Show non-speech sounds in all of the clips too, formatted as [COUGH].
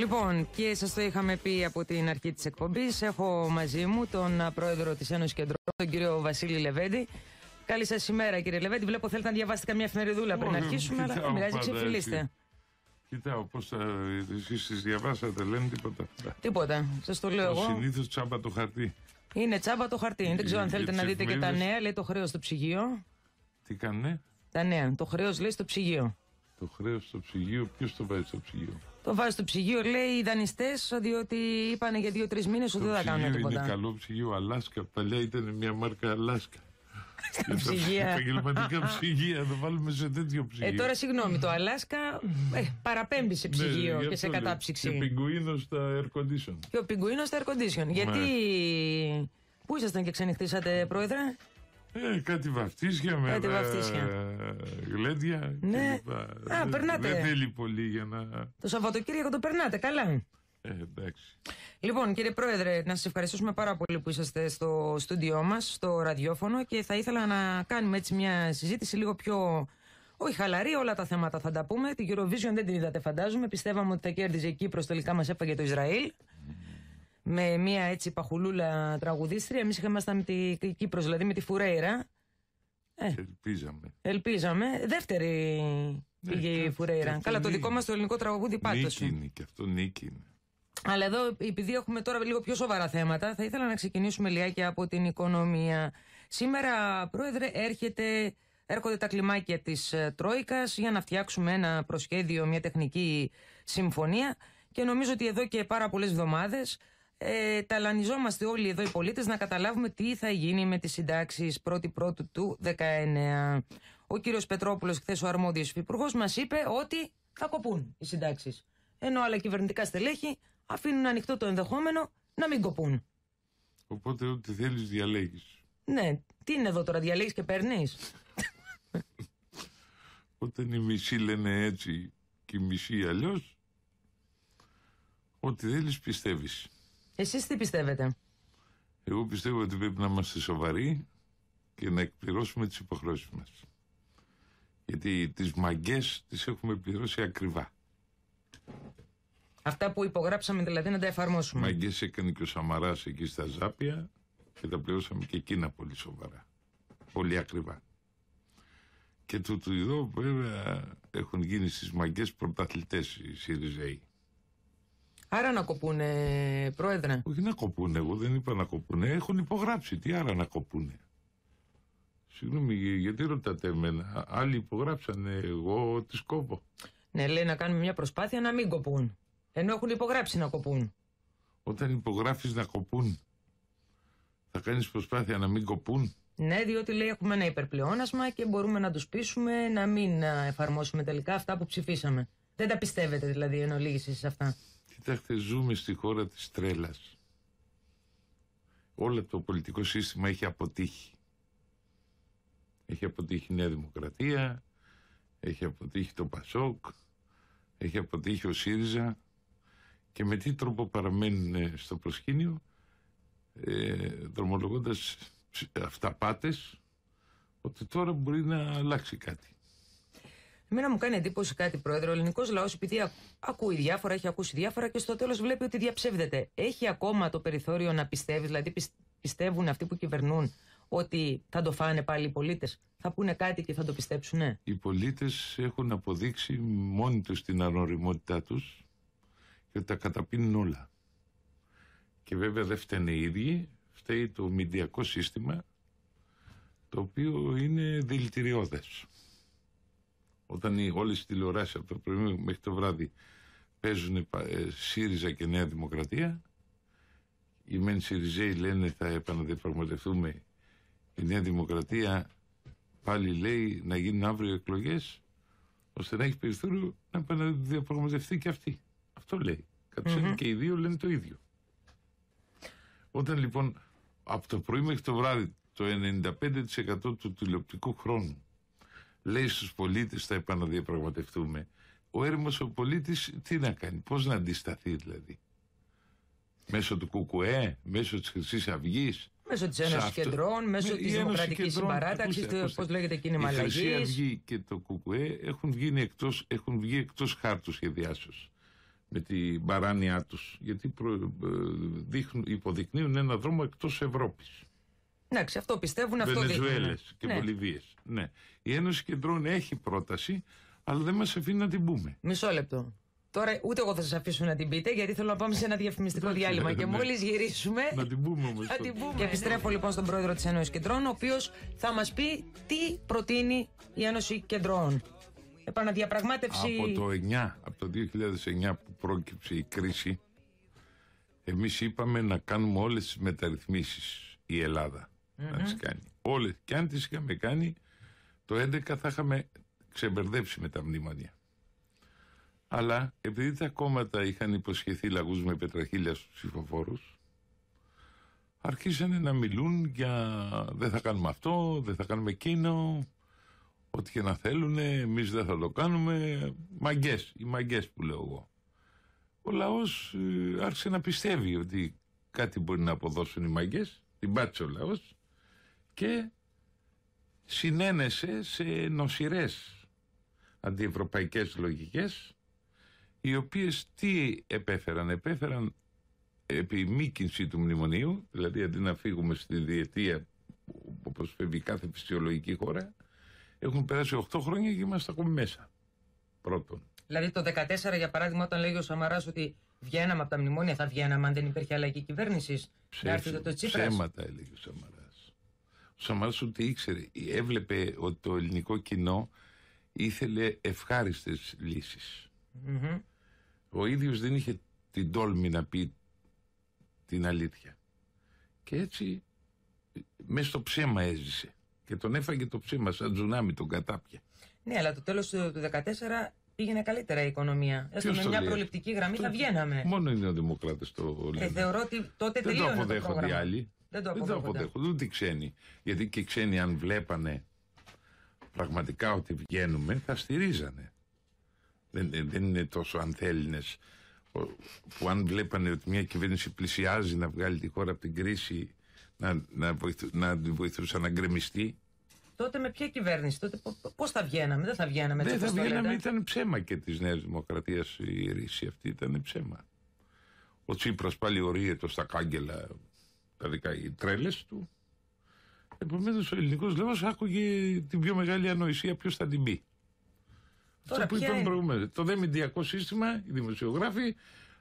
Λοιπόν, και σας το είχαμε πει από την αρχή της εκπομπής. Έχω μαζί μου τον πρόεδρο της Ένωσης Κεντρών, τον κύριο Βασίλη Λεβέντη. Καλή σας ημέρα, κύριε Λεβέντη. Βλέπω θέλετε να διαβάσετε καμιά εφημεριδούλα πριν αρχίσουμε, αλλά δεν πειράζει, ξεφυλίστε. Κοιτάω πώς θα. Ε, Εσείς τις διαβάσατε, λένε τίποτα. Τίποτα. Σας το λέω εγώ. Συνήθως τσάμπα το χαρτί. Είναι τσάμπα το χαρτί. Δεν ξέρω αν ε, θέλετε να δείτε και τα νέα. Λέει το χρέος στο ψυγείο. Τι κάνε. Τα νέα. Το χρέος λέει στο ψυγείο. Το χρέος στο ψυγείο, ποιος το βάζει στο ψυγείο. Το βάζει στο ψυγείο, λέει οι δανειστές, διότι είπανε για δύο-τρει μήνες ότι δεν θα κάνουν τίποτα. Είναι καλό ψυγείο, Αλάσκα. Παλιά ήταν μια μάρκα Αλάσκα. Στα ψυγεία. Επαγγελματικά ψυγεία, το βάλουμε σε τέτοιο ε, ψυγείο. Ε, τώρα συγγνώμη, το Αλάσκα ε, παραπέμπει σε ναι, ψυγείο ναι, και σε κατάψυξη. Και ο πιγκουίνο στα air condition. Και ο πιγκουίνος στα air condition. Γιατί. Ναι. Πού ήσασταν και ξενυχτήσατε, Πρόεδρε. Ε, κάτι βαφτίσια με κάτι ε, γλέντια ναι. Α, περνάτε. Δεν θέλει πολύ για να... Το Σαββατοκύριακο το περνάτε, καλά. Ε, εντάξει. Λοιπόν, κύριε Πρόεδρε, να σας ευχαριστήσουμε πάρα πολύ που είσαστε στο στούντιό μας, στο ραδιόφωνο και θα ήθελα να κάνουμε έτσι μια συζήτηση λίγο πιο. Όχι χαλαρή, όλα τα θέματα θα τα πούμε. Την Eurovision δεν την είδατε, φαντάζομαι. Πιστεύαμε ότι θα κέρδιζε η Κύπρος, τελικά μας έφαγε το Ισραήλ με μια έτσι παχουλούλα τραγουδίστρια. Εμείς ήμασταν με την Κύπρος, δηλαδή με τη Φουρέιρα. Ε, ελπίζαμε. Ελπίζαμε. Δεύτερη ναι, η Φουρέιρα. Καλά, το δικό μας το ελληνικό τραγούδι πάντως. Νίκη είναι και αυτό νίκη Αλλά εδώ, επειδή έχουμε τώρα λίγο πιο σοβαρά θέματα, θα ήθελα να ξεκινήσουμε λιγάκι από την οικονομία. Σήμερα, Πρόεδρε, έρχεται έρχονται τα κλιμάκια της ε, Τρόικας για να φτιάξουμε ένα προσχέδιο, μια τεχνική συμφωνία και νομίζω ότι εδώ και πάρα πολλές εβδομάδες ε, ταλανιζόμαστε όλοι εδώ οι πολίτες να καταλάβουμε τι θα γίνει με τις συντάξεις 1η Πρώτου του 19. Ο κύριος Πετρόπουλος, χθες ο αρμόδιος υπουργό, μας είπε ότι θα κοπούν οι συντάξεις. Ενώ άλλα κυβερνητικά στελέχη αφήνουν ανοιχτό το ενδεχόμενο να μην κοπούν. Οπότε ό,τι θέλεις διαλέγεις. Ναι, τι είναι εδώ τώρα, διαλέγεις και παίρνεις. [LAUGHS] Όταν η μισοί λένε έτσι και οι μισοί αλλιώς, ό,τι θέλεις πιστεύεις. Εσείς τι πιστεύετε. Εγώ πιστεύω ότι πρέπει να είμαστε σοβαροί και να εκπληρώσουμε τις υποχρεώσεις μας. Γιατί τις μαγκές τις έχουμε πληρώσει ακριβά. Αυτά που υπογράψαμε δηλαδή να τα εφαρμόσουμε. Μαγκές έκανε και ο Σαμαράς εκεί στα Ζάπια και τα πληρώσαμε και εκείνα πολύ σοβαρά. Πολύ ακριβά. Και τούτου εδώ βέβαια έχουν γίνει στις μαγκές πρωταθλητές οι ΣΥΡΙΖΕΙ. Άρα να κοπούνε, πρόεδρε. Όχι να κοπούνε, εγώ δεν είπα να κοπούνε. Έχουν υπογράψει. Τι άρα να κοπούνε. Συγγνώμη, γιατί ρωτάτε εμένα. Άλλοι υπογράψανε, εγώ τι κόπω. Ναι, λέει να κάνουμε μια προσπάθεια να μην κοπούν. Ενώ έχουν υπογράψει να κοπούν. Όταν υπογράφεις να κοπούν, θα κάνεις προσπάθεια να μην κοπούν. Ναι, διότι λέει έχουμε ένα υπερπλεώνασμα και μπορούμε να τους πείσουμε να μην εφαρμόσουμε τελικά αυτά που ψηφίσαμε. Δεν τα πιστεύετε δηλαδή εν σε αυτά. Κοιτάξτε, ζούμε στη χώρα της τρέλας. Όλο το πολιτικό σύστημα έχει αποτύχει. Έχει αποτύχει η Νέα Δημοκρατία, έχει αποτύχει το Πασόκ, έχει αποτύχει ο ΣΥΡΙΖΑ και με τι τρόπο παραμένουν στο προσκήνιο ε, δρομολογώντας αυταπάτες ότι τώρα μπορεί να αλλάξει κάτι. Εμένα μου κάνει εντύπωση κάτι, Πρόεδρε. Ο ελληνικός λαός, επειδή ακούει διάφορα, έχει ακούσει διάφορα και στο τέλος βλέπει ότι διαψεύδεται. Έχει ακόμα το περιθώριο να πιστεύει, δηλαδή πιστεύουν αυτοί που κυβερνούν ότι θα το φάνε πάλι οι πολίτες. Θα πούνε κάτι και θα το πιστέψουν. Οι πολίτες έχουν αποδείξει μόνοι τους την ανοριμότητά τους και τα καταπίνουν όλα. Και βέβαια δεν φταίνε οι ίδιοι, φταίει το μηντιακό σύστημα το οποίο είναι δηλητηριώδες. Όταν οι, όλες οι τηλεοράσεις από το πρωί μέχρι το βράδυ παίζουν ε, ΣΥΡΙΖΑ και Νέα Δημοκρατία, οι μεν ΣΥΡΙΖΑΙ λένε θα επαναδιαπραγματευτούμε η Νέα Δημοκρατία πάλι λέει να γίνουν αύριο εκλογές, ώστε να έχει περιθώριο να επαναδιαπραγματευτεί και αυτή. Αυτό λέει. Mm-hmm. και οι δύο λένε το ίδιο. Όταν λοιπόν από το πρωί μέχρι το βράδυ το 95% του τηλεοπτικού χρόνου λέει στους πολίτες θα επαναδιαπραγματευτούμε ο έρημος ο πολίτης τι να κάνει, πώς να αντισταθεί δηλαδή μέσω του ΚΚΕ, μέσω της χρυσής αυγής. Μέσω της Ένωσης αυτό... Κεντρών, μέσω τη Δημοκρατική Συμπαράταξη, πώς λέγεται κίνημα αλλαγής. Η Χρυσή Αυγή και το ΚΚΕ έχουν, βγει εκτός, έχουν βγει εκτός χάρτους σχεδιάσεως με την παράνοιά τους. Γιατί προ, ε, δείχνουν, υποδεικνύουν ένα δρόμο εκτός Ευρώπης. Εντάξει, αυτό πιστεύουν, αυτό ναι. Βενεζουέλες και ναι. Βολιβίες. Ναι. Η Ένωση Κεντρών έχει πρόταση, αλλά δεν μας αφήνει να την πούμε. Μισό λεπτό. Τώρα ούτε εγώ θα σας αφήσω να την πείτε, γιατί θέλω να πάμε σε ένα διαφημιστικό διάλειμμα. Ναι, και ναι. μόλις γυρίσουμε. Να την πούμε όμω. Να την πούμε. Και επιστρέφω λοιπόν στον πρόεδρο της Ένωσης Κεντρών, ο οποίος θα μας πει τι προτείνει η Ένωση Κεντρών. Επαναδιαπραγμάτευση. Από το 9, από το 2009 που πρόκειψε η κρίση, εμείς είπαμε να κάνουμε όλες τις μεταρρυθμίσεις η Ελλάδα να τις κάνει. Όλες. Και αν τις είχαμε κάνει, το 2011 θα είχαμε ξεμπερδέψει με τα μνημόνια. Αλλά επειδή τα κόμματα είχαν υποσχεθεί λαγούς με πετραχίλια στους ψηφοφόρους, αρχίσανε να μιλούν για δεν θα κάνουμε αυτό, δεν θα κάνουμε εκείνο, ό,τι και να θέλουν, εμείς δεν θα το κάνουμε. Μαγκές, οι μαγκές που λέω εγώ. Ο λαός ε, άρχισε να πιστεύει ότι κάτι μπορεί να αποδώσουν οι μαγκές, την πάτησε ο λαός και συνένεσε σε νοσηρές αντιευρωπαϊκές λογικές οι οποίες τι επέφεραν, επέφεραν επί του μνημονίου, δηλαδή αντί να φύγουμε στη διετία όπως φεύγει κάθε φυσιολογική χώρα, έχουν περάσει 8 χρόνια και είμαστε ακόμη μέσα. Πρώτον. Δηλαδή το 2014, για παράδειγμα, όταν λέγει ο Σαμαράς ότι βγαίναμε από τα μνημόνια, θα βγαίναμε αν δεν υπήρχε αλλαγή κυβέρνησης. Ψέματα έλεγε ο Σαμαράς Σαμάρα ούτε ήξερε. Έβλεπε ότι το ελληνικό κοινό ήθελε ευχάριστες Ο ίδιος δεν είχε την τόλμη να πει την αλήθεια. Και έτσι μέσα στο ψέμα έζησε. Και τον έφαγε το ψέμα, σαν τζουνάμι τον κατάπια. Ναι, αλλά το τέλος του 2014 πήγαινε καλύτερα η οικονομία. Έστω με μια λέει. προληπτική γραμμή θα βγαίναμε. Μόνο είναι οι δημοκράτε το ε, λένε. Ε, θεωρώ ότι τότε δεν τελείωνε το πρόγραμμα. Οι άλλοι. Δεν το αποδέχονται. Δεν το αποδέχονται. Ούτε ξένοι. Γιατί και οι ξένοι, αν βλέπανε πραγματικά ότι βγαίνουμε, θα στηρίζανε. Δεν, δεν είναι τόσο αν θέλει, που αν βλέπανε ότι μια κυβέρνηση πλησιάζει να βγάλει τη χώρα από την κρίση να, να, βοηθού, να βοηθούσαν να γκρεμιστεί τότε με ποια κυβέρνηση, τότε πώς θα βγαίναμε, δεν θα βγαίναμε. Δεν θα βγαίναμε, ήταν ψέμα και της Νέας Δημοκρατίας η ρίση αυτή, ήταν ψέμα. Ο Τσίπρας πάλι ορίεται στα κάγκελα τα δικά, οι τρέλες του. επομένως ο ελληνικός λόγος άκουγε την πιο μεγάλη ανοησία ποιος θα την πει. Τώρα, που είπαμε προηγουμένως. Το δεμιντιακό σύστημα, οι δημοσιογράφοι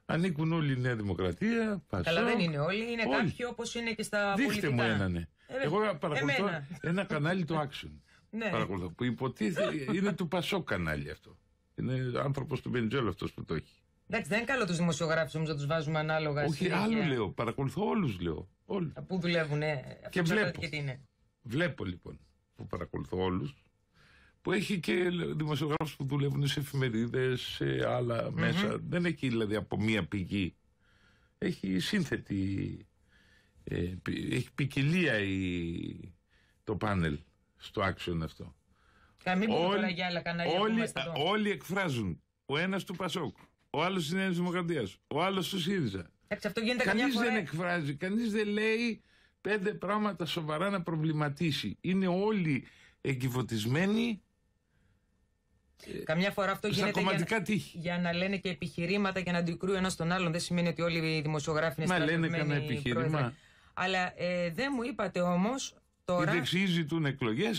ανήκουν όλοι η Νέα Δημοκρατία. Πασό, Καλά, δεν είναι όλοι. Είναι όλοι. κάποιοι όπως είναι και στα Δείχτε πολιτικά. μου έναν. Ναι. Ε, Εγώ παρακολουθώ ένα κανάλι του Action. ναι. Παρακολουθώ, που υποτίθεται είναι του Πασό κανάλι αυτό. Είναι άνθρωπος του Μπεντζέλο αυτός που το έχει. Εντάξει, δεν είναι καλό τους δημοσιογράφους όμως να τους βάζουμε ανάλογα. Όχι, συνέχεια. άλλο λέω. Παρακολουθώ όλους, λέω. Όλους. Πού δουλεύουν, ε, και βλέπω. Και τι είναι. Βλέπω λοιπόν που παρακολουθώ όλους. Που έχει και δημοσιογράφους που δουλεύουν σε εφημερίδες, σε άλλα μέσα. Δεν έχει δηλαδή από μία πηγή. Έχει σύνθετη. Ε, έχει ποικιλία η, το πάνελ στο άξιον αυτό. Καμία ε, άλλα όλοι, όλοι εκφράζουν. Ο ένας του Πασόκου. Ο άλλος είναι Νέας Δημοκρατίας. Ο άλλος του ΣΥΡΙΖΑ. Κανείς δεν εκφράζει, κανείς δεν λέει πέντε πράγματα σοβαρά να προβληματίσει. Είναι όλοι εγκυβωτισμένοι Καμιά φορά αυτό γίνεται για, για να λένε και επιχειρήματα και να αντικρούει ένας τον άλλον. Δεν σημαίνει ότι όλοι οι δημοσιογράφοι είναι Μα λένε κανένα επιχείρημα. Αλλά ε, δεν μου είπατε όμως τώρα. Οι δεξιοί ζητούν εκλογέ.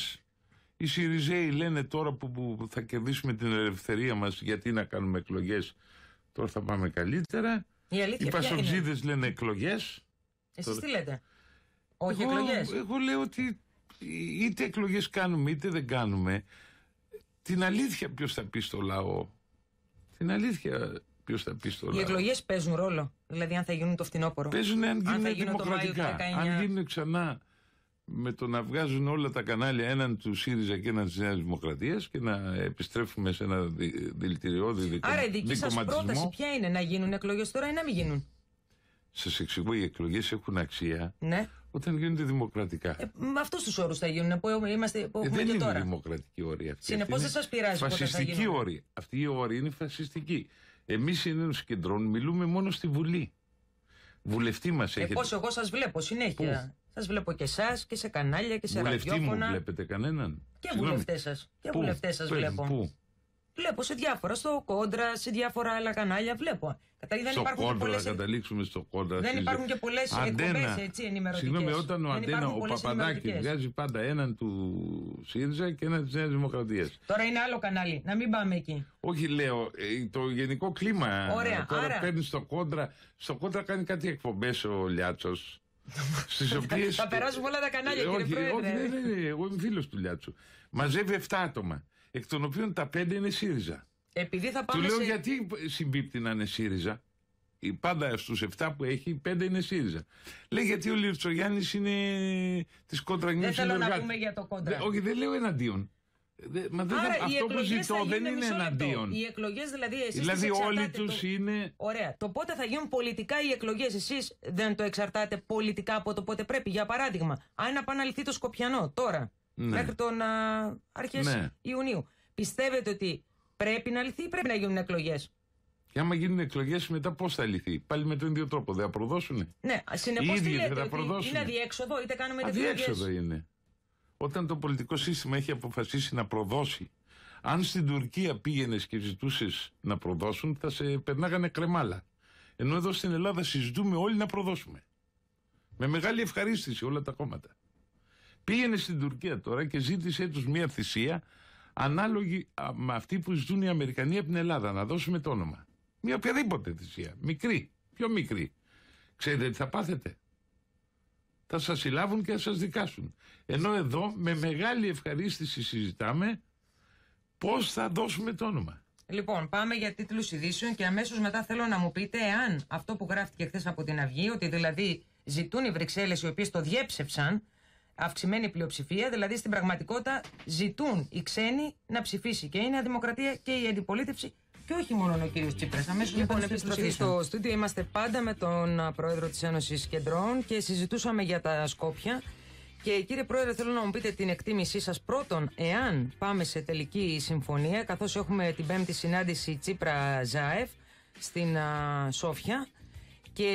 Οι Σιριζέοι λένε τώρα που, που θα κερδίσουμε την ελευθερία μας, γιατί να κάνουμε εκλογές τώρα θα πάμε καλύτερα. Οι Πασοξίδε λένε εκλογές. Εσείς τι λέτε. Όχι εκλογές. Εγώ λέω ότι είτε εκλογές κάνουμε είτε δεν κάνουμε. Την αλήθεια ποιος θα πει στο λαό. Την αλήθεια ποιος θα πει στο λαό. Οι εκλογές παίζουν ρόλο. Δηλαδή αν θα γίνουν το φθινόπωρο. Παίζουν αν γίνουν δημοκρατικά. Αν γίνουν ξανά με το να βγάζουν όλα τα κανάλια έναν του ΣΥΡΙΖΑ και έναν της Νέας Δημοκρατίας και να επιστρέφουμε σε ένα δηλητηριώδη δικαίωμα. Άρα η δική σας πρόταση ποια είναι, να γίνουν εκλογές τώρα ή να μην γίνουν. Σας εξηγώ, οι εκλογές έχουν αξία ναι. όταν γίνονται δημοκρατικά. Ε, με αυτούς τους όρους θα γίνουν. Που είμαστε, που ε, δεν είναι δημοκρατική όρη αυτή. Συνεπώ δεν σας πειράζει. Φασιστική όρη. Αυτή η όρη είναι φασιστική. Εμεί είναι κεντρων μιλούμε μόνο στη Βουλή. Βουλευτή μας έχει. Ε, εγώ σας βλέπω συνέχεια. Σας βλέπω και εσάς και σε κανάλια και σε Βουλευτή ραδιόφωνα. Μου βλέπετε κανέναν. Και βουλευτές σας. Και βουλευτές σας βλέπω. Πού? Βλέπω σε διάφορα, στο κόντρα, σε διάφορα άλλα κανάλια. Βλέπω. Καταλήγει δεν υπάρχουν κόντρα, πολλές... καταλήξουμε στο κόντρα. Δεν υπάρχουν και πολλές εκπομπές έτσι ενημερωτικές. Συγγνώμη, όταν ο Αντένα, ο Παπαδάκη βγάζει πάντα έναν του ΣΥΡΙΖΑ και έναν της Νέας Δημοκρατίας. Τώρα είναι άλλο κανάλι, να μην πάμε εκεί. Όχι, λέω, ε, το γενικό κλίμα. Ωραία, τώρα παίρνει στο κόντρα. Στο κόντρα κάνει κάτι εκπομπές ο Λιάτσος. Στις οποίες. Θα περάσουμε όλα τα κανάλια, ε, κύριε Πρόεδρε. Όχι, ναι, ναι, ναι, εγώ είμαι φίλος του Λιάτσου. Μαζεύει 7 άτομα, εκ των οποίων τα 5 είναι ΣΥΡΙΖΑ. Επειδή θα πάμε Του λέω σε... γιατί συμπίπτει να είναι ΣΥΡΙΖΑ. Πάντα στους 7 που έχει, 5 είναι ΣΥΡΙΖΑ. Λέει γιατί ο Λιρτσογιάννης είναι της κόντρα Δεν θέλω να πούμε για το κόντρα. όχι, δεν λέω εναντίον δεν, αυτό που ζητώ δεν είναι εναντίον. Οι εκλογές δηλαδή εσείς. Δηλαδή όλοι τους είναι. Ωραία. Το πότε θα γίνουν πολιτικά οι εκλογές, εσείς δεν το εξαρτάτε πολιτικά από το πότε πρέπει. Για παράδειγμα, αν επαναληφθεί το Σκοπιανό τώρα, ναι. μέχρι τον αρχές ναι. Ιουνίου, πιστεύετε ότι πρέπει να λυθεί ή πρέπει να γίνουν εκλογές. Και άμα γίνουν εκλογές, μετά πώς θα λυθεί. Πάλι με τον ίδιο τρόπο. Δεν θα προδώσουν. Ναι, συνεπώς είναι αδιέξοδο, είτε κάνουμε τη Αδιέξοδο είναι όταν το πολιτικό σύστημα έχει αποφασίσει να προδώσει. Αν στην Τουρκία πήγαινες και ζητούσες να προδώσουν, θα σε περνάγανε κρεμάλα. Ενώ εδώ στην Ελλάδα συζητούμε όλοι να προδώσουμε. Με μεγάλη ευχαρίστηση όλα τα κόμματα. Πήγαινε στην Τουρκία τώρα και ζήτησε τους μια θυσία ανάλογη με αυτή που ζητούν οι Αμερικανοί από την Ελλάδα. Να δώσουμε το όνομα. Μια οποιαδήποτε θυσία. Μικρή. Πιο μικρή. Ξέρετε τι θα πάθετε θα σας συλλάβουν και θα σας δικάσουν. Ενώ εδώ με μεγάλη ευχαρίστηση συζητάμε πώς θα δώσουμε το όνομα. Λοιπόν, πάμε για τίτλους ειδήσεων και αμέσως μετά θέλω να μου πείτε εάν αυτό που γράφτηκε χθες από την Αυγή, ότι δηλαδή ζητούν οι Βρυξέλλες οι οποίες το διέψευσαν, αυξημένη πλειοψηφία, δηλαδή στην πραγματικότητα ζητούν οι ξένοι να ψηφίσει και η Νέα Δημοκρατία και η αντιπολίτευση και όχι μόνο ο κύριος Τσίπρας. Αμέσως λοιπόν, λοιπόν επιστροφή στο στούντιο. Είμαστε πάντα με τον πρόεδρο της Ένωσης Κεντρών και συζητούσαμε για τα Σκόπια. Και κύριε Πρόεδρε, θέλω να μου πείτε την εκτίμησή σας πρώτον, εάν πάμε σε τελική συμφωνία, καθώς έχουμε την πέμπτη συνάντηση Τσίπρα Ζάεφ στην Σόφια. Και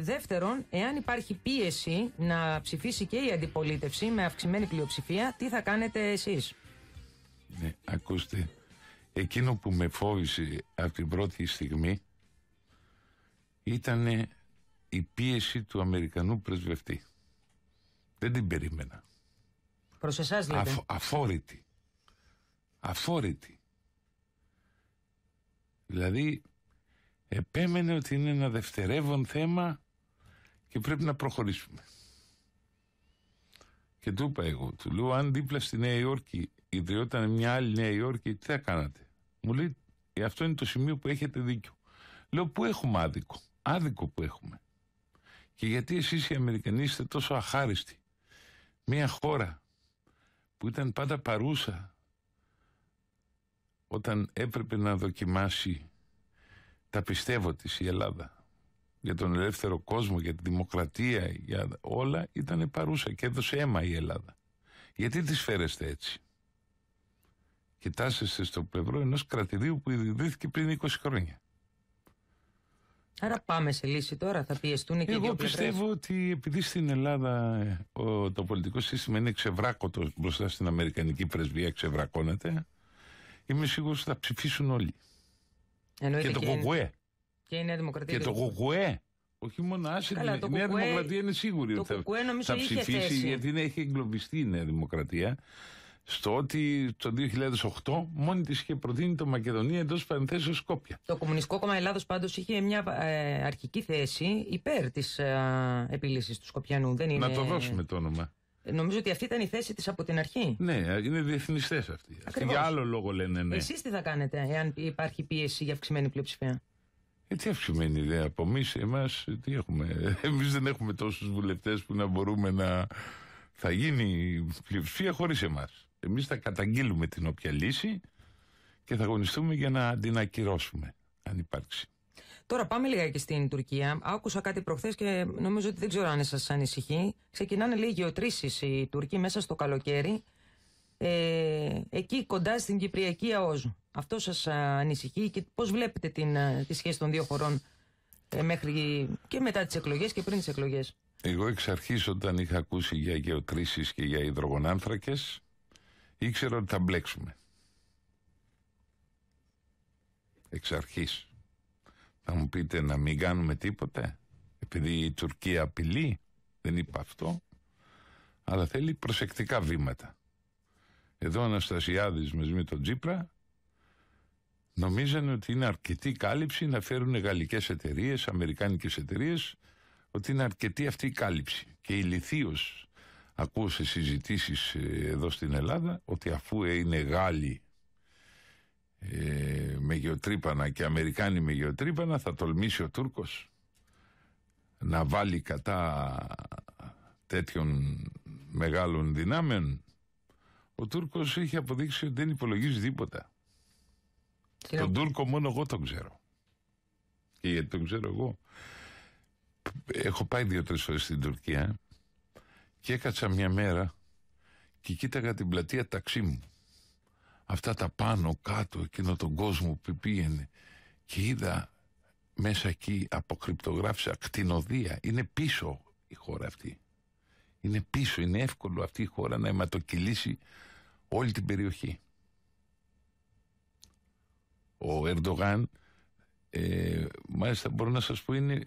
δεύτερον, εάν υπάρχει πίεση να ψηφίσει και η αντιπολίτευση με αυξημένη πλειοψηφία, τι θα κάνετε εσείς. Ναι, ακούστε εκείνο που με φόβησε από την πρώτη στιγμή ήταν η πίεση του Αμερικανού πρεσβευτή. Δεν την περίμενα. Προς εσάς λέτε. αφόρητη. Αφόρητη. Δηλαδή επέμενε ότι είναι ένα δευτερεύον θέμα και πρέπει να προχωρήσουμε. Και του είπα εγώ, του λέω αν δίπλα στη Νέα Υόρκη γιατί μια άλλη Νέα Υόρκη, τι θα κάνατε. Μου λέει, «Ε, αυτό είναι το σημείο που έχετε δίκιο. Λέω, πού έχουμε άδικο. Άδικο που έχουμε. Και γιατί εσείς οι Αμερικανοί είστε τόσο αχάριστοι. Μια χώρα που ήταν πάντα παρούσα όταν έπρεπε να δοκιμάσει τα πιστεύω της η Ελλάδα για τον ελεύθερο κόσμο, για τη δημοκρατία, για όλα ήταν παρούσα και έδωσε αίμα η Ελλάδα. Γιατί τις φέρεστε έτσι κοιτάσσεστε στο πλευρό ενός κρατηδίου που ιδρύθηκε πριν 20 χρόνια. Άρα πάμε σε λύση τώρα, θα πιεστούν και οι δύο Εγώ πιστεύω ότι επειδή στην Ελλάδα ε, το πολιτικό σύστημα είναι ξεβράκωτο μπροστά στην Αμερικανική πρεσβεία, ξεβρακώνεται, είμαι σίγουρος ότι θα ψηφίσουν όλοι. Εννοείται και το ΚΟΚΟΕ. Και η Νέα Δημοκρατία. Και το ΚΟΚΟΕ. Όχι μόνο άσε, η Νέα Δημοκρατία είναι σίγουρη ότι θα, θα ψηφίσει, γιατί έχει εγκλωβιστεί η Νέα Δημοκρατία στο ότι το 2008 μόνη της είχε προτείνει το Μακεδονία εντός παρενθέσεως Σκόπια. Το Κομμουνιστικό Κόμμα Ελλάδος πάντως είχε μια ε, αρχική θέση υπέρ της ε, επίλυση του Σκοπιανού. Δεν είναι... Να το δώσουμε το όνομα. Νομίζω ότι αυτή ήταν η θέση της από την αρχή. Ναι, είναι διεθνιστές αυτοί. Για άλλο λόγο λένε ναι. Εσείς τι θα κάνετε, εάν υπάρχει πίεση για αυξημένη πλειοψηφία. Ε, τι αυξημένη ιδέα από εμείς, εμάς τι έχουμε. [LAUGHS] Εμείς δεν έχουμε τόσους βουλευτές που να μπορούμε να. Θα γίνει πλειοψηφία χωρίς εμάς. Εμείς θα καταγγείλουμε την όποια λύση και θα αγωνιστούμε για να την ακυρώσουμε, αν υπάρξει. Τώρα πάμε λίγα και στην Τουρκία. Άκουσα κάτι προχθές και νομίζω ότι δεν ξέρω αν σας ανησυχεί. Ξεκινάνε λίγοι γεωτρήσει οι Τουρκοί μέσα στο καλοκαίρι. Ε, εκεί κοντά στην Κυπριακή ΑΟΖ. Αυτό σας ε, ανησυχεί και πώς βλέπετε την, ε, τη σχέση των δύο χωρών ε, μέχρι και μετά τις εκλογές και πριν τις εκλογές. Εγώ εξ αρχής όταν είχα ακούσει για γεωτρήσεις και για υδρογονάνθρακες Ήξερα ότι θα μπλέξουμε. Εξ αρχής. Θα μου πείτε να μην κάνουμε τίποτε, επειδή η Τουρκία απειλεί, δεν είπα αυτό, αλλά θέλει προσεκτικά βήματα. Εδώ ο Αναστασιάδης μαζί με τον Τζίπρα νομίζανε ότι είναι αρκετή κάλυψη να φέρουν γαλλικές εταιρείες, αμερικάνικες εταιρείες, ότι είναι αρκετή αυτή η κάλυψη. Και η Λιθίος ακούω σε συζητήσεις ε, εδώ στην Ελλάδα ότι αφού είναι Γάλλοι ε, με γεωτρύπανα και Αμερικάνοι με γεωτρύπανα θα τολμήσει ο Τούρκος να βάλει κατά τέτοιων μεγάλων δυνάμεων ο Τούρκος έχει αποδείξει ότι δεν υπολογίζει τίποτα τον Τούρκο μόνο εγώ τον ξέρω και γιατί τον ξέρω εγώ έχω πάει δύο-τρεις φορές στην Τουρκία και έκατσα μια μέρα και κοίταγα την πλατεία ταξί μου. Αυτά τα πάνω, κάτω, εκείνο τον κόσμο που πήγαινε. Και είδα μέσα εκεί, αποκρυπτογράφησα, κτηνοδία. Είναι πίσω η χώρα αυτή. Είναι πίσω, είναι εύκολο αυτή η χώρα να αιματοκυλήσει όλη την περιοχή. Ο Ερντογάν, ε, μάλιστα μπορώ να σας πω, είναι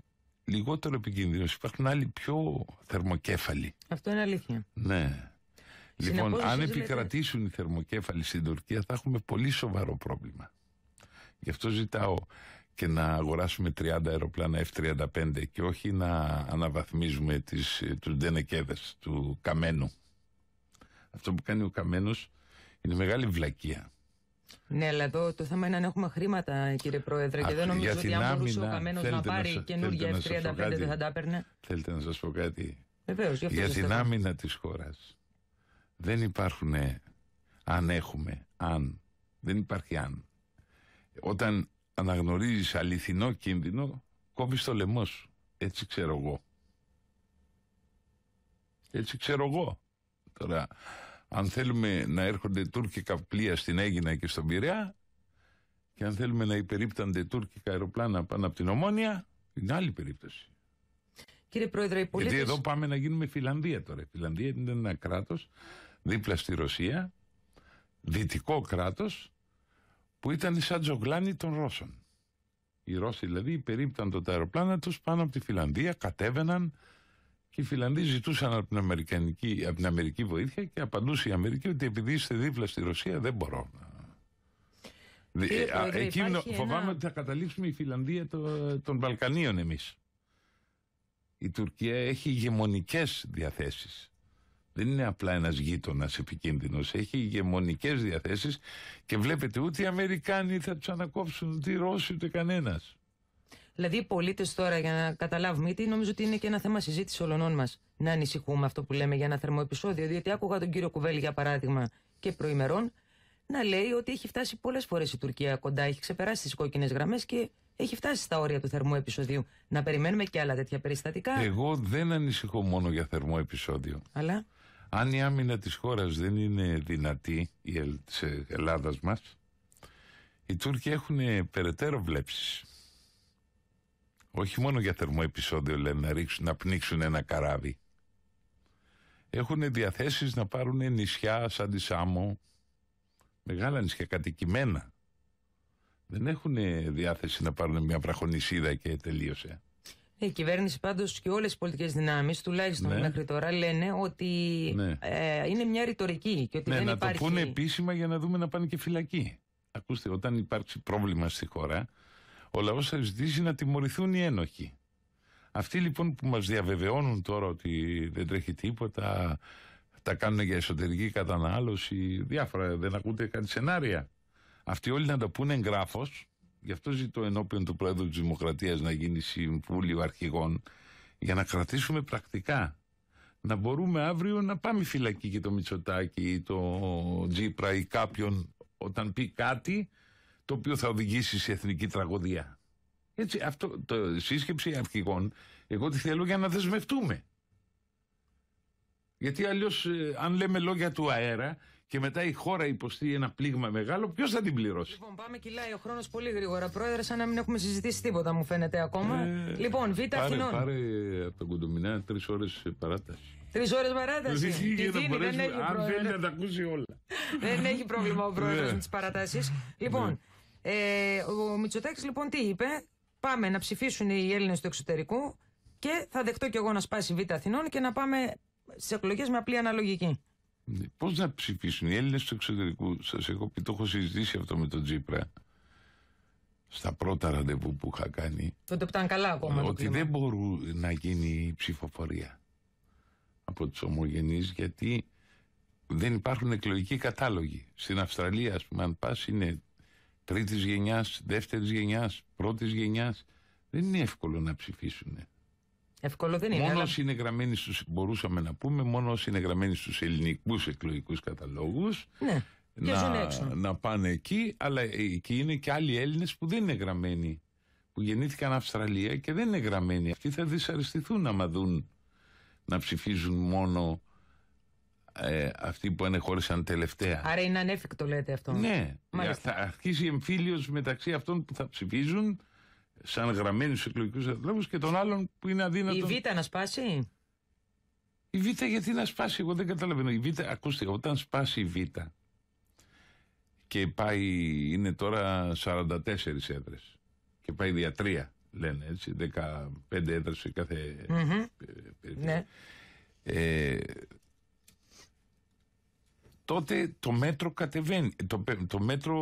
λιγότερο επικίνδυνος. Υπάρχουν άλλοι πιο θερμοκέφαλοι. Αυτό είναι αλήθεια. Ναι. Λοιπόν, αν επικρατήσουν οι θερμοκέφαλοι στην Τουρκία θα έχουμε πολύ σοβαρό πρόβλημα. Γι' αυτό ζητάω και να αγοράσουμε 30 αεροπλάνα F-35 και όχι να αναβαθμίζουμε τις, ε, τους ντενεκέδες του Καμένου. Αυτό που κάνει ο Καμένος είναι μεγάλη βλακεία. Ναι, αλλά εδώ το θέμα είναι αν έχουμε χρήματα, κύριε Πρόεδρε, και δεν νομίζω ότι αν μπορούσε ο Καμένο να πάρει καινούργια F35 δεν θα τα έπαιρνε. Θέλετε να σας πω κάτι. Βεβαίως, για, για την άμυνα της χώρας δεν υπάρχουν αν έχουμε, αν. Δεν υπάρχει αν. Όταν αναγνωρίζεις αληθινό κίνδυνο, κόβεις το λαιμό σου. Έτσι ξέρω εγώ. Έτσι ξέρω εγώ. Τώρα, αν θέλουμε να έρχονται τουρκικά πλοία στην Έγινα και στον Πειραιά και αν θέλουμε να υπερίπτανται τουρκικά αεροπλάνα πάνω από την Ομόνια, είναι άλλη περίπτωση. Κύριε Πρόεδρε, οι πολίτες... Γιατί εδώ πάμε να γίνουμε Φιλανδία τώρα. Η Φιλανδία είναι ένα κράτος δίπλα στη Ρωσία, δυτικό κράτος, που ήταν σαν τζογλάνι των Ρώσων. Οι Ρώσοι δηλαδή υπερίπταν τα αεροπλάνα τους πάνω από τη Φιλανδία, κατέβαιναν, και οι Φιλανδοί ζητούσαν από την, Αμερικανική, από Αμερική βοήθεια και απαντούσε η Αμερική ότι επειδή είστε δίπλα στη Ρωσία δεν μπορώ να. Ε, φοβάμαι ένα... ότι θα καταλήξουμε η Φιλανδία των Βαλκανίων εμείς. Η Τουρκία έχει ηγεμονικές διαθέσεις. Δεν είναι απλά ένας γείτονας επικίνδυνος. Έχει ηγεμονικές διαθέσεις και βλέπετε ούτε οι Αμερικάνοι θα τους ανακόψουν, ούτε οι Ρώσοι, ούτε κανένας. Δηλαδή, οι πολίτες τώρα, για να καταλάβουμε, τι νομίζω ότι είναι και ένα θέμα συζήτησης όλων μας να ανησυχούμε αυτό που λέμε για ένα θερμό επεισόδιο Διότι άκουγα τον κύριο Κουβέλη, για παράδειγμα, και προημερών, να λέει ότι έχει φτάσει πολλές φορές η Τουρκία κοντά, έχει ξεπεράσει τις κόκκινες γραμμές και έχει φτάσει στα όρια του θερμού επεισοδίου. Να περιμένουμε και άλλα τέτοια περιστατικά. Εγώ δεν ανησυχώ μόνο για θερμό επεισόδιο. Αλλά. Αν η άμυνα της χώρας δεν είναι δυνατή, η Ελλάδας μας, οι Τούρκοι έχουν περαιτέρω βλέψεις όχι μόνο για θερμό επεισόδιο λένε να, ρίξουν, να πνίξουν ένα καράβι. Έχουν διαθέσεις να πάρουν νησιά σαν τη Σάμο, μεγάλα νησιά κατοικημένα. Δεν έχουν διάθεση να πάρουν μια βραχονισίδα και τελείωσε. Η κυβέρνηση πάντως και όλες οι πολιτικές δυνάμεις τουλάχιστον ναι. μέχρι τώρα λένε ότι ναι. ε, είναι μια ρητορική και ότι ναι, δεν να υπάρχει... το πούνε επίσημα για να δούμε να πάνε και φυλακή. Ακούστε, όταν υπάρξει πρόβλημα στη χώρα ο λαό θα ζητήσει να τιμωρηθούν οι ένοχοι. Αυτοί λοιπόν που μας διαβεβαιώνουν τώρα ότι δεν τρέχει τίποτα, τα κάνουν για εσωτερική κατανάλωση, διάφορα, δεν ακούτε καν σενάρια. Αυτοί όλοι να τα πούνε εγγράφος, γι' αυτό ζητώ ενώπιον του Πρόεδρου της Δημοκρατίας να γίνει Συμβούλιο Αρχηγών, για να κρατήσουμε πρακτικά. Να μπορούμε αύριο να πάμε φυλακή και το Μητσοτάκι ή το Τζίπρα ή κάποιον όταν πει κάτι το οποίο θα οδηγήσει σε εθνική τραγωδία. Έτσι, αυτό το σύσκεψη αρχηγών, εγώ τη θέλω για να δεσμευτούμε. Γιατί αλλιώς, ε, αν λέμε λόγια του αέρα και μετά η χώρα υποστεί ένα πλήγμα μεγάλο, ποιος θα την πληρώσει. Λοιπόν, πάμε κυλάει ο χρόνος πολύ γρήγορα. Πρόεδρε, σαν να μην έχουμε συζητήσει τίποτα, μου φαίνεται ακόμα. Ε, λοιπόν, Β' πάρε, Πάρε από τον Κοντομινά τρεις ώρες παράταση. Τρεις ώρες παράταση. Τι δεν έχει πρόβλημα. ακούσει όλα. δεν έχει πρόβλημα ο πρόεδρος ναι. με τις παρατάσεις. Λοιπόν, ναι. Ε, ο Μητσοτάκης λοιπόν τι είπε, πάμε να ψηφίσουν οι Έλληνες του εξωτερικού και θα δεχτώ κι εγώ να σπάσει Β' Αθηνών και να πάμε στις εκλογές με απλή αναλογική. Ναι, Πώς να ψηφίσουν οι Έλληνες του εξωτερικού, σας έχω πει, το έχω συζητήσει αυτό με τον Τζίπρα στα πρώτα ραντεβού που είχα κάνει. Τότε που ήταν καλά ακόμα. Ότι δεν μπορούν να γίνει η ψηφοφορία από τους ομογενείς, γιατί δεν υπάρχουν εκλογικοί κατάλογοι. Στην Αυστραλία, ας πούμε, αν πας, είναι τρίτης γενιάς, δεύτερης γενιάς, πρώτης γενιάς. Δεν είναι εύκολο να ψηφίσουν. Εύκολο δεν είναι. Μόνο όσοι είναι γραμμένοι στους, μπορούσαμε να πούμε, μόνο όσοι είναι γραμμένοι στους ελληνικούς εκλογικούς καταλόγους, ναι. να, να πάνε εκεί, αλλά εκεί είναι και άλλοι Έλληνες που δεν είναι γραμμένοι, που γεννήθηκαν Αυστραλία και δεν είναι γραμμένοι. Αυτοί θα δυσαρεστηθούν άμα δουν να ψηφίζουν μόνο ε, αυτοί που ανεχώρησαν τελευταία. Άρα είναι ανέφικτο, λέτε αυτό. Ναι, Μάλιστα. θα αρχίσει η εμφύλιος μεταξύ αυτών που θα ψηφίζουν σαν γραμμένους εκλογικούς ανθρώπους και των άλλων που είναι αδύνατο. Η Β να σπάσει. Η Β γιατί να σπάσει, εγώ δεν καταλαβαίνω. Η ακούστε, όταν σπάσει η Β και πάει, είναι τώρα 44 έδρες και πάει δια τρία, λένε έτσι, 15 έδρες σε κάθε mm Ναι. Ε, τότε το μέτρο κατεβαίνει. Το, το μέτρο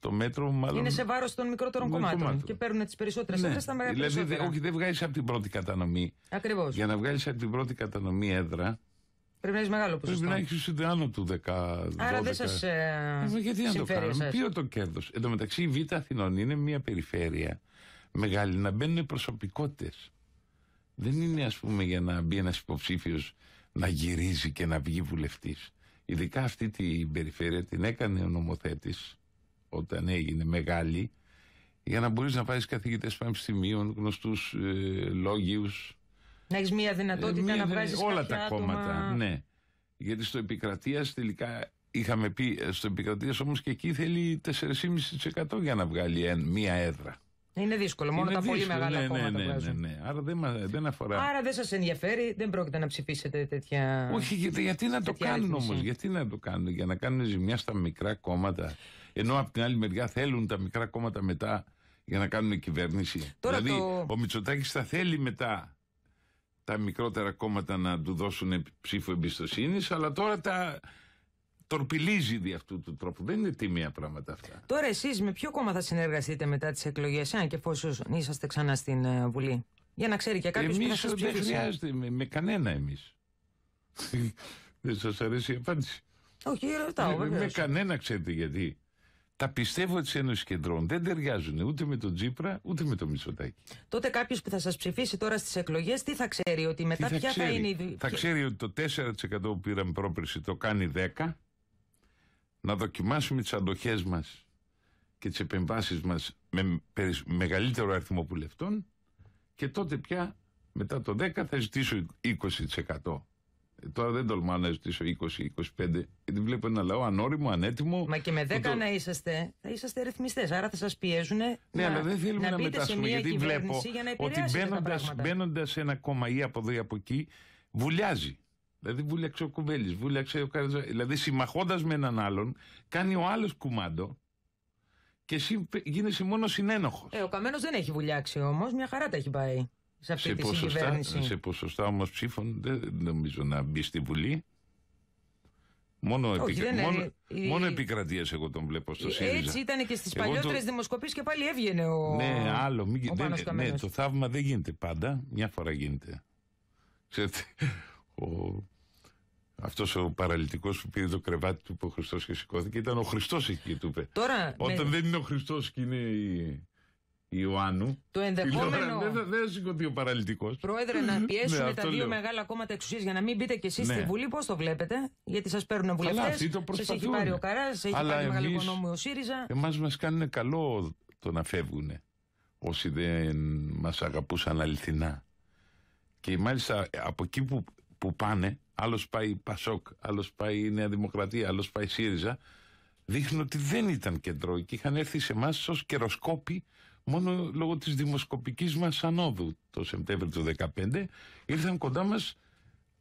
το μέτρο μάλλον. Είναι σε βάρος των μικρότερων κομμάτων. Κομμάτων. Και παίρνουν τις περισσότερες ναι. έδρε στα μεγάλα δηλαδή, όχι, δεν βγάζεις από την πρώτη κατανομή. Ακριβώς. Για να βγάλεις από την πρώτη κατανομή έδρα. Πρέπει να έχεις μεγάλο ποσοστό. Πρέπει να έχεις άνω του 10. Άρα 12. δεν σας. Ε, ε γιατί να το κάνουμε. Ποιο το κέρδος. Εν τω μεταξύ, η Β' Αθηνών είναι μια περιφέρεια μεγάλη να μπαίνουν προσωπικότητες. Δεν είναι, ας πούμε, για να μπει ένας υποψήφιος να γυρίζει και να βγει βουλευτής. Ειδικά αυτή την περιφέρεια την έκανε ο νομοθέτης όταν έγινε μεγάλη για να μπορείς να πάρεις καθηγητές πανεπιστημίων, γνωστούς ε, λόγιους. Να έχεις μία δυνατότητα ε, να βγάζεις Όλα τα άτομα. κόμματα, ναι. Γιατί στο επικρατείας τελικά είχαμε πει, ε, στο επικρατείας όμως και εκεί θέλει 4,5% για να βγάλει μία έδρα. Είναι δύσκολο. Μόνο τα πολύ μεγάλα ναι, κόμματα ναι, ναι, ναι, ναι, Άρα δεν, δεν αφορά. Άρα δεν σας ενδιαφέρει, δεν πρόκειται να ψηφίσετε τέτοια. Όχι, γιατί, να το κάνουν όμως. Γιατί να το κάνουν, για να κάνουν ζημιά στα μικρά κόμματα. Ενώ από την άλλη μεριά θέλουν τα μικρά κόμματα μετά για να κάνουν κυβέρνηση. δηλαδή, ο Μητσοτάκης θα θέλει μετά τα μικρότερα κόμματα να του δώσουν ψήφο εμπιστοσύνης, αλλά τώρα τα, τορπιλίζει δι' αυτού του τρόπου. Δεν είναι τίμια πράγματα αυτά. Τώρα εσείς με ποιο κόμμα θα συνεργαστείτε μετά τις εκλογές, αν και εφόσον είσαστε ξανά στην ε, Βουλή. Για να ξέρει και κάποιος που θα δεν χρειάζεται με, με κανένα εμείς. [LAUGHS] δεν σας αρέσει η απάντηση. Όχι, ρωτάω. Ε, με, με κανένα ξέρετε γιατί. Τα πιστεύω της Ένωσης Κεντρών δεν ταιριάζουν ούτε με τον Τζίπρα ούτε με τον μισοτάκι. Τότε κάποιος που θα σας ψηφίσει τώρα στις εκλογές, τι θα ξέρει, ότι μετά πια θα ποια θα είναι η Θα ξέρει ότι το 4% που πήραμε πρόπερση το κάνει 10% να δοκιμάσουμε τις αντοχές μας και τις επεμβάσεις μας με μεγαλύτερο αριθμό βουλευτών και τότε πια μετά το 10 θα ζητήσω 20%. Ε, τώρα δεν τολμάω να ζητήσω 20-25, γιατί βλέπω ένα λαό ανώριμο, ανέτοιμο. Μα και με 10 να είσαστε, θα είσαστε ρυθμιστές. Άρα θα σας πιέζουν. Ναι, να, αλλά δεν θέλουμε να, να μετάσχουμε, γιατί βλέπω για ότι μπαίνοντα ένα κόμμα ή από εδώ ή από εκεί, βουλιάζει. Δηλαδή βούλιαξε ο Κουβέλη, βούλιαξε ο Καρδάκη. Δηλαδή συμμαχώντας με έναν άλλον, κάνει ο άλλος κουμάντο και εσύ γίνεσαι μόνο συνένοχος. Ε, ο Καμένος δεν έχει βουλιάξει όμως, μια χαρά τα έχει πάει σε αυτή σε τη ποσοστά, Σε ποσοστά όμως ψήφων δεν νομίζω να μπει στη Βουλή. Μόνο, Όχι, μόνο, η... εγώ τον βλέπω στο ΣΥΡΙΖΑ. Έτσι ήταν και στις παλιότερες το... δημοσκοπήσεις και πάλι έβγαινε ο Ναι, άλλο. Μην... Ο ναι, το θαύμα δεν γίνεται πάντα. Μια φορά γίνεται. Ξέρετε, ο... Αυτός ο παραλυτικός που πήρε το κρεβάτι του που ο Χριστός και σηκώθηκε ήταν ο Χριστός εκεί και του είπε. Τώρα, Όταν ναι. δεν είναι ο Χριστός και είναι η... Ιωάννου. Το ενδεχόμενο. Δεν θα, σηκωθεί ο παραλυτικός. Πρόεδρε, να ναι, πιέσουμε τα δύο μεγάλα κόμματα εξουσίας για να μην μπείτε κι εσείς ναι. στη Βουλή. Πώς το βλέπετε, Γιατί σας παίρνουν βουλευτέ. Σας έχει πάρει ο Καράς, έχει Αλλά πάρει εμείς, μεγάλο ο ΣΥΡΙΖΑ. Εμάς μας κάνουν καλό το να φεύγουν όσοι δεν μας αγαπούσαν αληθινά. Και μάλιστα από εκεί που, που πάνε άλλος πάει Πασόκ, άλλος πάει Νέα Δημοκρατία, άλλος πάει ΣΥΡΙΖΑ, δείχνουν ότι δεν ήταν κεντρό και είχαν έρθει σε εμάς ως κεροσκόποι μόνο λόγω της δημοσκοπικής μας ανόδου το Σεπτέμβριο του 2015. Ήρθαν κοντά μας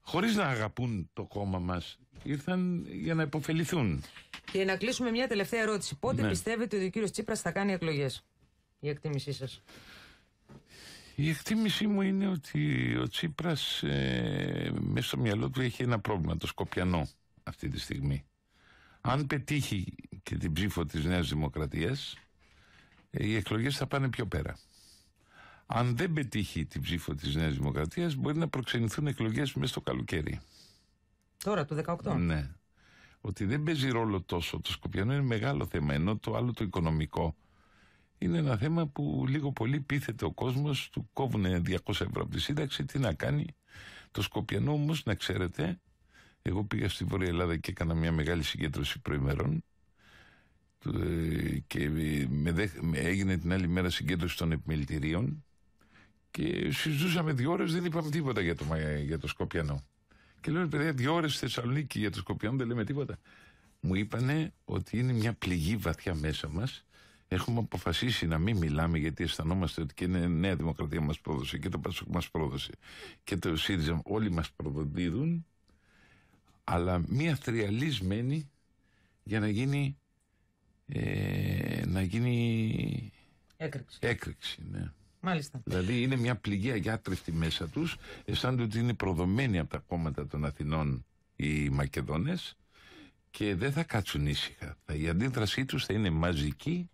χωρίς να αγαπούν το κόμμα μας, ήρθαν για να υποφεληθούν. Και να κλείσουμε μια τελευταία ερώτηση. Πότε ναι. πιστεύετε ότι ο κύριος Τσίπρας θα κάνει εκλογές, η εκτίμησή σας. Η εκτίμησή μου είναι ότι ο Τσίπρας ε, μέσα στο μυαλό του έχει ένα πρόβλημα, το Σκοπιανό αυτή τη στιγμή. Αν πετύχει και την ψήφο της Νέας Δημοκρατίας, ε, οι εκλογές θα πάνε πιο πέρα. Αν δεν πετύχει την ψήφο της Νέας Δημοκρατίας, μπορεί να προξενηθούν εκλογές μέσα στο καλοκαίρι. Τώρα, το 18. Ναι. Ότι δεν παίζει ρόλο τόσο το Σκοπιανό είναι μεγάλο θέμα, ενώ το άλλο το οικονομικό είναι ένα θέμα που λίγο πολύ πείθεται ο κόσμος, του κόβουν 200 ευρώ από τη σύνταξη, τι να κάνει. Το Σκοπιανό όμως να ξέρετε, εγώ πήγα στη Βόρεια Ελλάδα και έκανα μια μεγάλη συγκέντρωση προημερών ε, και ε, έγινε την άλλη μέρα συγκέντρωση των επιμελητηρίων και συζούσαμε δύο ώρες, δεν είπαμε τίποτα για το, για το Σκοπιανό. Και λέω, παιδιά, δύο ώρες στη Θεσσαλονίκη για το Σκοπιανό δεν λέμε τίποτα. Μου είπανε ότι είναι μια πληγή βαθιά μέσα μας Έχουμε αποφασίσει να μην μιλάμε γιατί αισθανόμαστε ότι και η Νέα Δημοκρατία μας πρόδωσε και το Πασόκ μας πρόδωσε και το ΣΥΡΙΖΑ. Όλοι μας προδοτήδουν, αλλά μία θριαλισμένη για να γίνει. Ε, να γίνει. Έκρηξη. Έκρηξη, ναι. Μάλιστα. Δηλαδή είναι μια πληγή αγιάτρευτη μέσα τους. Αισθάνονται ότι είναι προδομένοι από τα κόμματα των Αθηνών οι Μακεδόνες και δεν θα κάτσουν ήσυχα. Η αντίδρασή τους θα είναι μαζική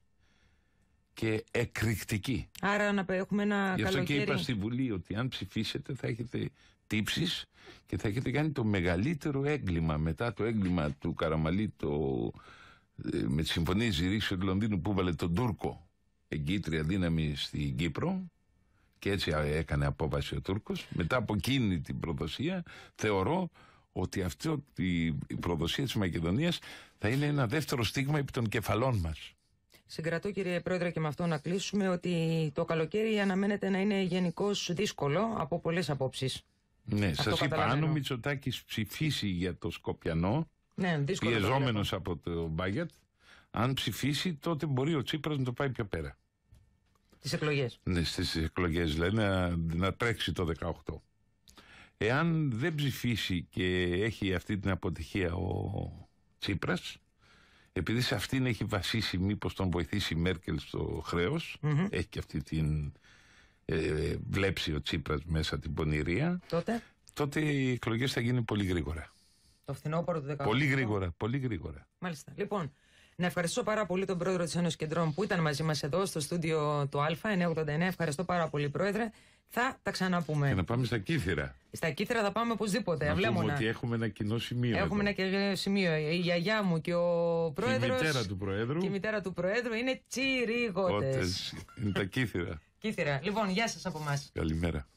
και εκρηκτική. Άρα να έχουμε ένα Γι' αυτό καλοκαίρι. και είπα στη Βουλή ότι αν ψηφίσετε θα έχετε τύψεις και θα έχετε κάνει το μεγαλύτερο έγκλημα μετά το έγκλημα του Καραμαλή το, ε, με τη συμφωνία της του Λονδίνου που βάλε τον Τούρκο εγκύτρια δύναμη στην Κύπρο και έτσι ε, έκανε απόβαση ο Τούρκος μετά από εκείνη την προδοσία θεωρώ ότι αυτή η προδοσία της Μακεδονίας θα είναι ένα δεύτερο στίγμα επί των κεφαλών μας Συγκρατώ κύριε Πρόεδρε και με αυτό να κλείσουμε ότι το καλοκαίρι αναμένεται να είναι γενικώς δύσκολο από πολλές απόψεις. Ναι, σας είπα, αν ο Μητσοτάκης ψηφίσει για το Σκοπιανό, ναι, πιεζόμενο από το Μπάγκετ, αν ψηφίσει, τότε μπορεί ο Τσίπρας να το πάει πιο πέρα. Στι εκλογές. Ναι, στις εκλογές λένε να, να τρέξει το 18. Εάν δεν ψηφίσει και έχει αυτή την αποτυχία ο Τσίπρας επειδή σε αυτήν έχει βασίσει μήπως τον βοηθήσει η Μέρκελ στο χρεος έχει και αυτή την ε, ο Τσίπρας μέσα την πονηρία, τότε, τότε οι εκλογές θα γίνουν πολύ γρήγορα. Το φθινόπωρο του 2018. Πολύ γρήγορα, πολύ γρήγορα. Μάλιστα. Λοιπόν, να ευχαριστήσω πάρα πολύ τον πρόεδρο της Ένωσης Κεντρών που ήταν μαζί μας εδώ στο στούντιο του Α989. Ευχαριστώ πάρα πολύ, πρόεδρε. Θα τα ξαναπούμε. Και να πάμε στα κύθρα. Στα κύθρα θα πάμε οπωσδήποτε. Να πούμε ότι έχουμε ένα κοινό σημείο. Έχουμε ένα κοινό σημείο. Η γιαγιά μου και ο πρόεδρος. Η μητέρα του Προέδρου. Και η μητέρα του Προέδρου είναι τσιρίγοτε. Είναι τα κύθρα. κύθρα. Λοιπόν, γεια σας από εμάς. Καλημέρα.